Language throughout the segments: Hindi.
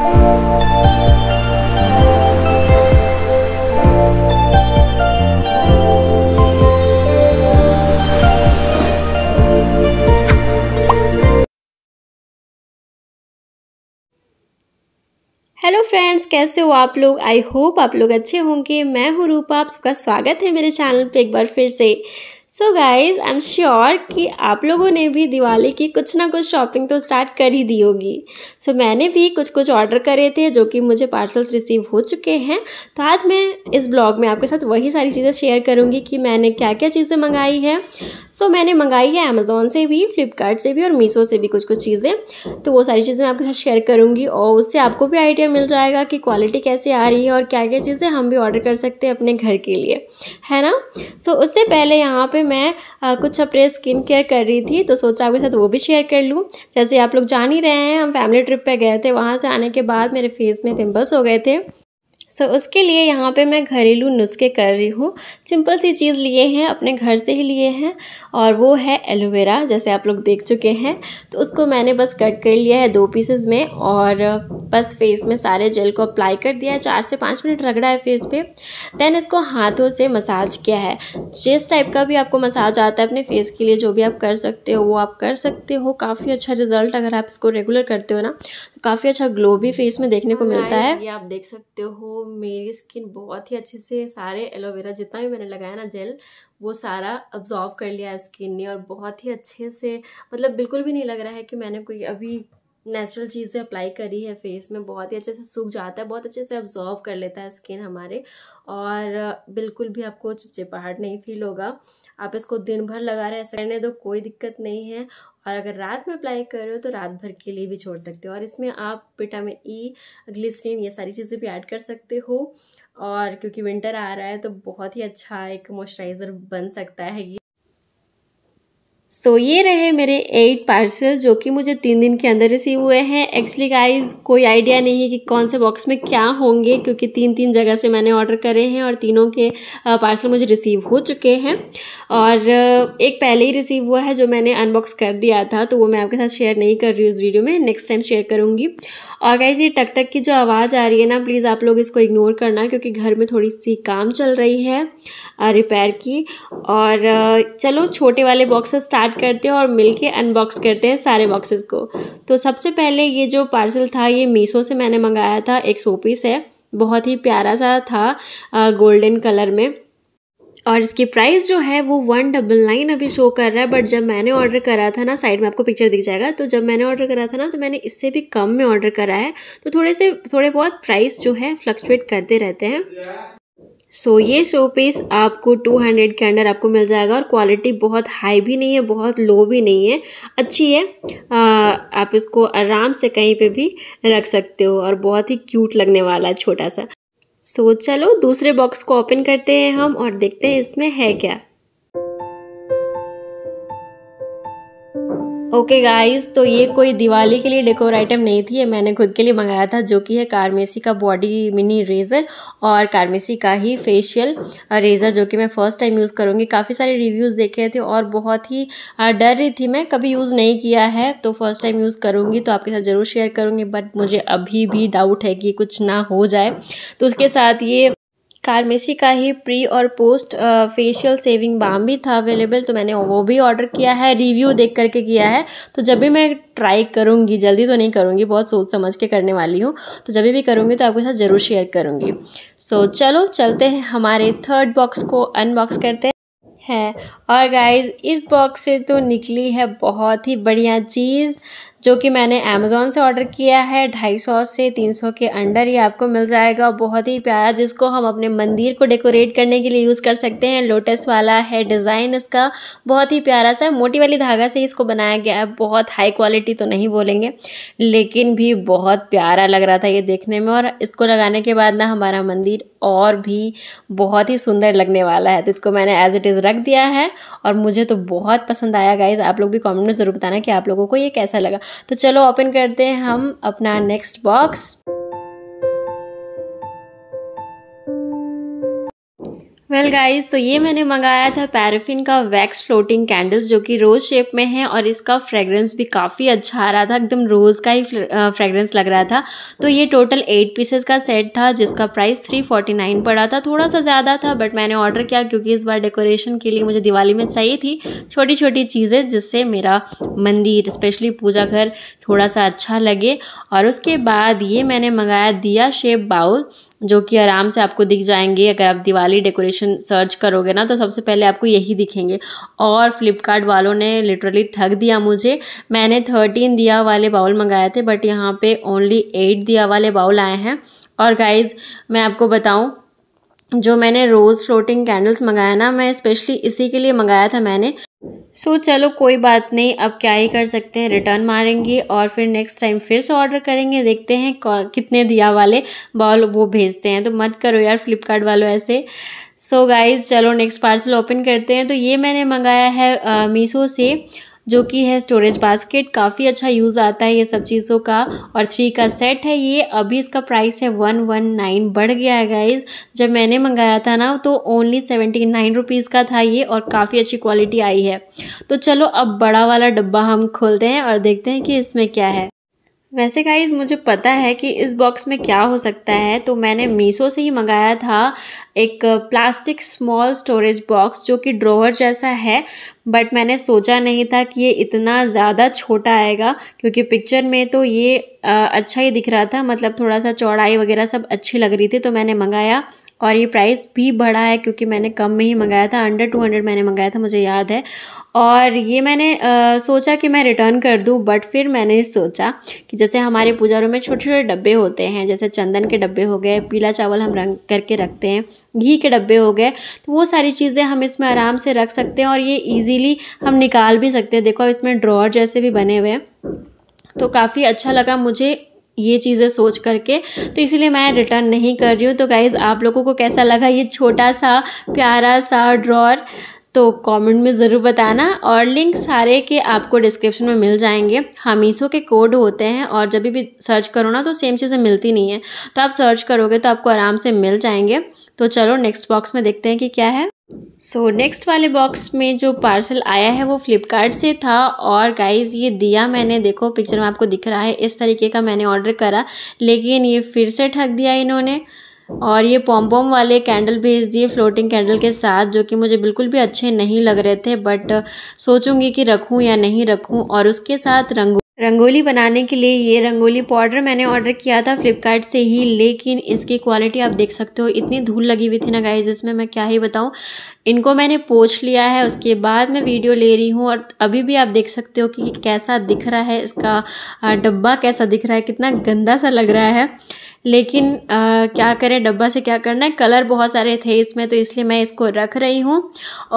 हेलो फ्रेंड्स कैसे हो आप लोग आई होप आप लोग अच्छे होंगे मैं हूँ रूपा आप सबका स्वागत है मेरे चैनल पे एक बार फिर से so guys I am sure कि आप लोगों ने भी दिवाली की कुछ ना कुछ शॉपिंग तो स्टार्ट कर ही दी होगी सो so, मैंने भी कुछ कुछ ऑर्डर करे थे जो कि मुझे पार्सल्स रिसीव हो चुके हैं तो आज मैं इस ब्लॉग में आपके साथ वही सारी चीज़ें शेयर करूँगी कि मैंने क्या क्या चीज़ें मंगाई है सो so, मैंने मंगाई है अमेज़ोन से भी फ्लिपकार्ट से भी और मीशो से भी कुछ कुछ चीज़ें तो वो सारी चीज़ें मैं आपके साथ शेयर करूँगी और उससे आपको भी आइडिया मिल जाएगा कि क्वालिटी कैसे आ रही है और क्या क्या चीज़ें हम भी ऑर्डर कर सकते हैं अपने घर के लिए है ना सो so, उससे पहले यहाँ पर पे मैं आ, कुछ अपने स्किन केयर कर रही थी तो सोचा आपके साथ वो भी शेयर कर लूँ जैसे आप लोग जान ही रहे हैं हम फैमिली ट्रिप पे गए थे वहाँ से आने के बाद मेरे फेस में पिंपल्स हो गए थे सो तो so, उसके लिए यहाँ पे मैं घरेलू नुस्खे कर रही हूँ सिंपल सी चीज़ लिए हैं अपने घर से ही लिए हैं और वो है एलोवेरा जैसे आप लोग देख चुके हैं तो उसको मैंने बस कट कर लिया है दो पीसेस में और बस फेस में सारे जेल को अप्लाई कर दिया है चार से पाँच मिनट रगड़ा है फेस पे देन इसको हाथों से मसाज किया है जिस टाइप का भी आपको मसाज आता है अपने फेस के लिए जो भी आप कर सकते हो वो आप कर सकते हो काफ़ी अच्छा रिजल्ट अगर आप इसको रेगुलर करते हो ना काफ़ी अच्छा ग्लो भी फेस में देखने को मिलता है ये आप देख सकते हो मेरी स्किन बहुत ही अच्छे से सारे एलोवेरा जितना भी मैंने लगाया ना जेल वो सारा अब्जॉर्व कर लिया है स्किन ने और बहुत ही अच्छे से मतलब बिल्कुल भी नहीं लग रहा है कि मैंने कोई अभी नेचुरल चीज़ें अप्लाई करी है फेस में बहुत ही अच्छे से सूख जाता है बहुत अच्छे से अब्जॉर्व कर लेता है स्किन हमारे और बिल्कुल भी आपको चिपचिपाहट नहीं फील होगा आप इसको दिन भर लगा रहे ऐसा करने दो कोई दिक्कत नहीं है और अगर रात में अप्लाई कर रहे हो तो रात भर के लिए भी छोड़ सकते हो और इसमें आप विटामिन ई ग्लिसरीन ये सारी चीज़ें भी ऐड कर सकते हो और क्योंकि विंटर आ रहा है तो बहुत ही अच्छा एक मॉइस्चराइज़र बन सकता है ये सो so, ये रहे मेरे एट पार्सल जो कि मुझे तीन दिन के अंदर रिसीव हुए हैं एक्चुअली गाइस कोई आइडिया नहीं है कि कौन से बॉक्स में क्या होंगे क्योंकि तीन तीन जगह से मैंने ऑर्डर करे हैं और तीनों के पार्सल मुझे रिसीव हो चुके हैं और एक पहले ही रिसीव हुआ है जो मैंने अनबॉक्स कर दिया था तो वो मैं आपके साथ शेयर नहीं कर रही हूँ इस वीडियो में नेक्स्ट टाइम शेयर करूँगी और गाइज़ ये टक टक की जो आवाज़ आ रही है ना प्लीज़ आप लोग इसको इग्नोर करना क्योंकि घर में थोड़ी सी काम चल रही है रिपेयर की और चलो छोटे वाले बॉक्सेस स्टार्ट करते हैं और मिल के अनबॉक्स करते हैं सारे बॉक्सेस को तो सबसे पहले ये जो पार्सल था ये मीशो से मैंने मंगाया था एक सो पीस है बहुत ही प्यारा सा था गोल्डन कलर में और इसकी प्राइस जो है वो वन डबल नाइन अभी शो कर रहा है बट जब मैंने ऑर्डर करा था ना साइड में आपको पिक्चर दिख जाएगा तो जब मैंने ऑर्डर करा था ना तो मैंने इससे भी कम में ऑर्डर करा है तो थोड़े से थोड़े बहुत प्राइस जो है फ्लक्चुएट करते रहते हैं सो so, ये शो पीस आपको 200 के अंडर आपको मिल जाएगा और क्वालिटी बहुत हाई भी नहीं है बहुत लो भी नहीं है अच्छी है आ, आप इसको आराम से कहीं पे भी रख सकते हो और बहुत ही क्यूट लगने वाला है छोटा सा सो so, चलो दूसरे बॉक्स को ओपन करते हैं हम और देखते हैं इसमें है क्या ओके okay गाइस तो ये कोई दिवाली के लिए डेकोर आइटम नहीं थी ये मैंने खुद के लिए मंगाया था जो कि है कारमेसी का बॉडी मिनी रेज़र और कारमेसी का ही फेशियल रेज़र जो कि मैं फ़र्स्ट टाइम यूज़ करूँगी काफ़ी सारे रिव्यूज़ देखे थे और बहुत ही डर रही थी मैं कभी यूज़ नहीं किया है तो फ़र्स्ट टाइम यूज़ करूँगी तो आपके साथ ज़रूर शेयर करूँगी बट मुझे अभी भी डाउट है कि कुछ ना हो जाए तो उसके साथ ये फार्मेसी का ही प्री और पोस्ट फेशियल सेविंग बाम भी था अवेलेबल तो मैंने वो भी ऑर्डर किया है रिव्यू देख करके किया है तो जब भी मैं ट्राई करूँगी जल्दी तो नहीं करूँगी बहुत सोच समझ के करने वाली हूँ तो जब भी करूँगी तो आपके साथ ज़रूर शेयर करूँगी सो so, चलो चलते हैं हमारे थर्ड बॉक्स को अनबॉक्स करते हैं है और गाइज इस बॉक्स से तो निकली है बहुत ही बढ़िया चीज़ जो कि मैंने अमेज़ोन से ऑर्डर किया है ढाई सौ से तीन सौ के अंडर ये आपको मिल जाएगा बहुत ही प्यारा जिसको हम अपने मंदिर को डेकोरेट करने के लिए यूज़ कर सकते हैं लोटस वाला है डिज़ाइन इसका बहुत ही प्यारा सा मोटी वाली धागा से इसको बनाया गया है बहुत हाई क्वालिटी तो नहीं बोलेंगे लेकिन भी बहुत प्यारा लग रहा था ये देखने में और इसको लगाने के बाद ना हमारा मंदिर और भी बहुत ही सुंदर लगने वाला है तो इसको मैंने एज इट इज़ रख दिया है और मुझे तो बहुत पसंद आया गाइज आप लोग भी कमेंट में ज़रूर बताना कि आप लोगों को ये कैसा लगा तो चलो ओपन करते हैं हम अपना next box well well guys तो ये मैंने मंगाया था पैराफिन का वैक्स फ्लोटिंग कैंडल्स जो कि रोज़ शेप में है और इसका फ्रेगरेंस भी काफ़ी अच्छा आ रहा था एकदम रोज़ का ही फ्रेगरेंस लग रहा था तो ये टोटल एट पीसेस का सेट था जिसका प्राइस थ्री फोर्टी नाइन पड़ा था थोड़ा सा ज़्यादा था बट मैंने ऑर्डर किया क्योंकि इस बार डेकोरेशन के लिए मुझे दिवाली में चाहिए थी छोटी छोटी चीज़ें जिससे मेरा मंदिर स्पेशली पूजा घर थोड़ा सा अच्छा लगे और उसके बाद ये मैंने मंगाया दिया शेप बाउल जो कि आराम से आपको दिख जाएंगे अगर आप दिवाली डेकोरेशन सर्च करोगे ना तो सबसे पहले आपको यही दिखेंगे और फ्लिपकार्ट वालों ने लिटरली ठग दिया मुझे मैंने थर्टीन दिया वाले बाउल मंगाए थे बट यहाँ पे ओनली एट दिया वाले बाउल आए हैं और गाइज मैं आपको बताऊँ जो मैंने रोज़ फ्लोटिंग कैंडल्स मंगाया ना मैं स्पेशली इसी के लिए मंगाया था मैंने सो so, चलो कोई बात नहीं अब क्या ही कर सकते हैं रिटर्न मारेंगे और फिर नेक्स्ट टाइम फिर से ऑर्डर करेंगे देखते हैं कितने दिया वाले बॉल वो भेजते हैं तो मत करो यार फ्लिपकार्ट वालों ऐसे सो so गाइज चलो नेक्स्ट पार्सल ओपन करते हैं तो ये मैंने मंगाया है मीशो से जो कि है स्टोरेज बास्केट काफ़ी अच्छा यूज़ आता है ये सब चीज़ों का और थ्री का सेट है ये अभी इसका प्राइस है वन वन नाइन बढ़ गया है गाइज जब मैंने मंगाया था ना तो ओनली सेवेंटी नाइन रुपीज़ का था ये और काफ़ी अच्छी क्वालिटी आई है तो चलो अब बड़ा वाला डब्बा हम खोलते हैं और देखते हैं कि इसमें क्या है वैसे गाइज मुझे पता है कि इस बॉक्स में क्या हो सकता है तो मैंने मीसो से ही मंगाया था एक प्लास्टिक स्मॉल स्टोरेज बॉक्स जो कि ड्रोवर जैसा है बट मैंने सोचा नहीं था कि ये इतना ज़्यादा छोटा आएगा क्योंकि पिक्चर में तो ये अच्छा ही दिख रहा था मतलब थोड़ा सा चौड़ाई वगैरह सब अच्छी लग रही थी तो मैंने मंगाया और ये प्राइस भी बढ़ा है क्योंकि मैंने कम में ही मंगाया था अंडर टू हंड्रेड मैंने मंगाया था मुझे याद है और ये मैंने आ, सोचा कि मैं रिटर्न कर दूँ बट फिर मैंने सोचा कि जैसे हमारे पूजारों में छोटे छोटे डब्बे होते हैं जैसे चंदन के डब्बे हो गए पीला चावल हम रंग करके रखते हैं घी के डब्बे हो गए तो वो सारी चीज़ें हम इसमें आराम से रख सकते हैं और ये ईजीली हम निकाल भी सकते हैं देखो इसमें ड्रॉर जैसे भी बने हुए हैं तो काफ़ी अच्छा लगा मुझे ये चीज़ें सोच करके तो इसीलिए मैं रिटर्न नहीं कर रही हूँ तो गाइज़ आप लोगों को कैसा लगा ये छोटा सा प्यारा सा ड्रॉर तो कमेंट में ज़रूर बताना और लिंक सारे के आपको डिस्क्रिप्शन में मिल जाएंगे हमीसो के कोड होते हैं और जब भी सर्च करो ना तो सेम चीज़ें मिलती नहीं है तो आप सर्च करोगे तो आपको आराम से मिल जाएंगे तो चलो नेक्स्ट बॉक्स में देखते हैं कि क्या है सो so, नेक्स्ट वाले बॉक्स में जो पार्सल आया है वो फ्लिपकार्ट से था और गाइज ये दिया मैंने देखो पिक्चर में आपको दिख रहा है इस तरीके का मैंने ऑर्डर करा लेकिन ये फिर से ठग दिया इन्होंने और ये पॉम्पॉम वाले कैंडल भेज दिए फ्लोटिंग कैंडल के साथ जो कि मुझे बिल्कुल भी अच्छे नहीं लग रहे थे बट सोचूंगी कि रखूँ या नहीं रखूँ और उसके साथ रंगों रंगोली बनाने के लिए ये रंगोली पाउडर मैंने ऑर्डर किया था फ्लिपकार्ट से ही लेकिन इसकी क्वालिटी आप देख सकते हो इतनी धूल लगी हुई थी ना गाइज इसमें मैं क्या ही बताऊँ इनको मैंने पोछ लिया है उसके बाद मैं वीडियो ले रही हूँ और अभी भी आप देख सकते हो कि कैसा दिख रहा है इसका डब्बा कैसा दिख रहा है कितना गंदा सा लग रहा है लेकिन आ, क्या करें डब्बा से क्या करना है कलर बहुत सारे थे इसमें तो इसलिए मैं इसको रख रही हूँ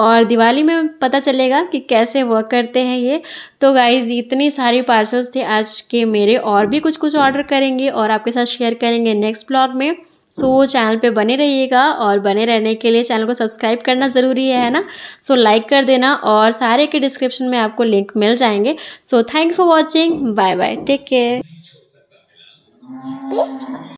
और दिवाली में पता चलेगा कि कैसे वर्क करते हैं ये तो गाइज इतनी सारी पार्सल्स थे आज के मेरे और भी कुछ कुछ ऑर्डर करेंगे और आपके साथ शेयर करेंगे नेक्स्ट ब्लॉग में सो so, चैनल पे बने रहिएगा और बने रहने के लिए चैनल को सब्सक्राइब करना ज़रूरी है ना सो so, लाइक कर देना और सारे के डिस्क्रिप्शन में आपको लिंक मिल जाएंगे so thank for watching bye bye take care